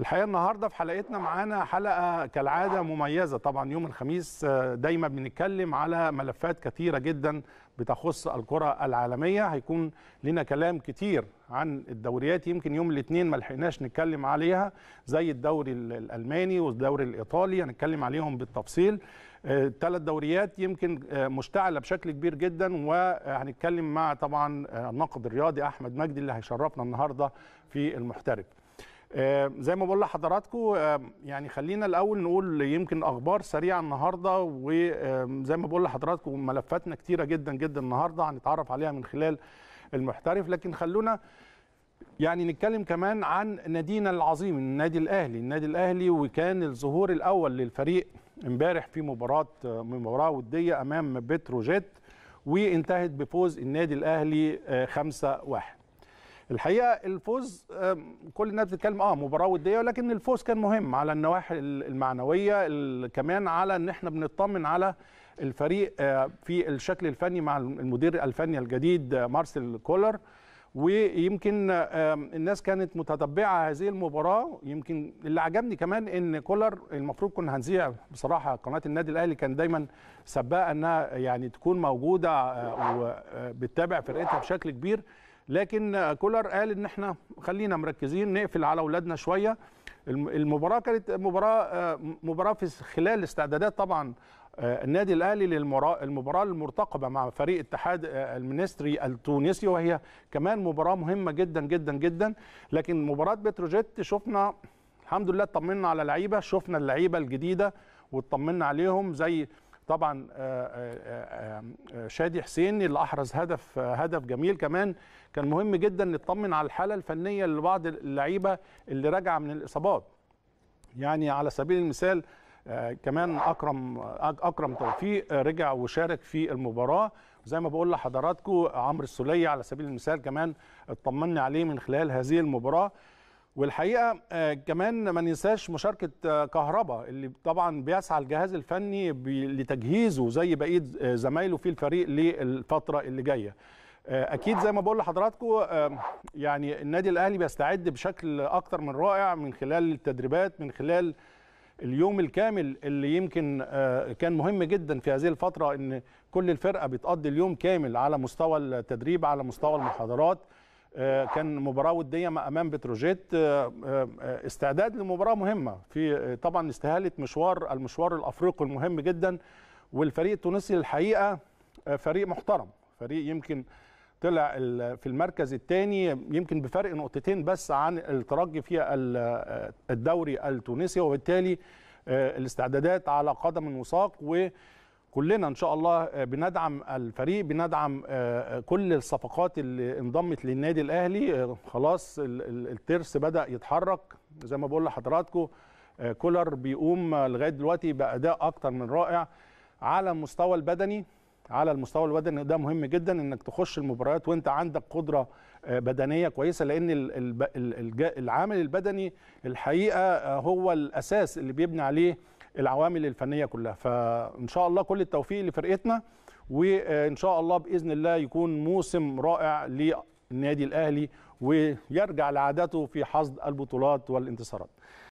الحقيقه النهارده في حلقتنا معانا حلقه كالعاده مميزه طبعا يوم الخميس آه، دايما بنتكلم على ملفات كثيره جدا بتخص الكره العالميه هيكون لنا كلام كتير عن الدوريات يمكن يوم الاثنين ما لحقناش نتكلم عليها زي الدوري الالماني والدوري الايطالي هنتكلم عليهم بالتفصيل ثلاث آه، دوريات يمكن آه، مشتعله بشكل كبير جدا وهنتكلم مع طبعا الناقد الرياضي احمد مجدي اللي هيشرفنا النهارده في المحترف زي ما بقول لحضراتكم يعني خلينا الاول نقول يمكن اخبار سريعه النهارده وزي ما بقول لحضراتكم ملفاتنا كتيره جدا جدا النهارده هنتعرف عليها من خلال المحترف لكن خلونا يعني نتكلم كمان عن نادينا العظيم النادي الاهلي النادي الاهلي وكان الظهور الاول للفريق امبارح في مباراه مباراه وديه امام بتروجيت وانتهت بفوز النادي الاهلي 5-1 آه، الحقيقه الفوز كل الناس بتتكلم اه مباراه وديه ولكن الفوز كان مهم على النواحي المعنويه كمان على ان احنا بنطمن على الفريق آه، في الشكل الفني مع المدير الفني الجديد آه، مارسيل كولر ويمكن الناس كانت متتبعه هذه المباراه يمكن اللي عجبني كمان ان كولر المفروض كنا هنذيع بصراحه قناه النادي الاهلي كان دايما سباقه انها يعني تكون موجوده آه، وبتتابع فرقتها بشكل كبير لكن كولر قال ان احنا خلينا مركزين نقفل على اولادنا شويه المباراه كانت مباراه مباراه في خلال استعدادات طبعا آه، النادي الاهلي للمباراه المرتقبه مع فريق اتحاد آه، المنستري التونسي وهي كمان مباراه مهمه جدا جدا جدا لكن مباراه بتروجيت شفنا الحمد لله اطمنا على لعيبه شفنا اللعيبه الجديده واطمنا عليهم زي طبعا آه، آه، آه، شادي حسين اللي احرز هدف هدف جميل كمان كان مهم جدا نطمن على الحاله الفنيه لبعض اللعيبه اللي راجعه من الاصابات يعني على سبيل المثال كمان اكرم اكرم توفيق رجع وشارك في المباراه زي ما بقول لحضراتكم عمرو السوليه على سبيل المثال كمان اطمني عليه من خلال هذه المباراه والحقيقه آه، كمان ما ننساش مشاركه آه، كهربا اللي طبعا بيسعى الجهاز الفني لتجهيزه زي بقيه آه، زمايله في الفريق للفتره اللي جايه اكيد زي ما بقول لحضراتكم يعني النادي الاهلي بيستعد بشكل اكتر من رائع من خلال التدريبات من خلال اليوم الكامل اللي يمكن كان مهم جدا في هذه الفتره ان كل الفرقه بتقضي اليوم كامل على مستوى التدريب على مستوى المحاضرات آه، كان مباراه وديه امام بتروجيت آه، آه، استعداد لمباراه مهمه في طبعا استهاله مشوار المشوار الافريقي المهم جدا والفريق التونسي الحقيقه فريق محترم فريق يمكن طلع في المركز الثاني يمكن بفرق نقطتين بس عن الترجي في الدوري التونسي وبالتالي الاستعدادات على قدم وساق و كلنا ان شاء الله آه، بندعم الفريق بندعم آه، آه، كل الصفقات اللي انضمت للنادي الاهلي خلاص الترس بدا يتحرك زي ما بقول لحضراتكم كولر بيقوم لغايه دلوقتي باداء اكتر من رائع على المستوى البدني على المستوى البدني ده مهم جدا انك تخش المباريات وانت عندك قدره بدنيه كويسه لان العامل البدني الحقيقه هو الاساس اللي بيبني عليه العوامل الفنيه كلها فان شاء الله كل التوفيق لفرقتنا وان شاء الله باذن الله يكون موسم رائع للنادي الاهلي ويرجع لعادته في حصد البطولات والانتصارات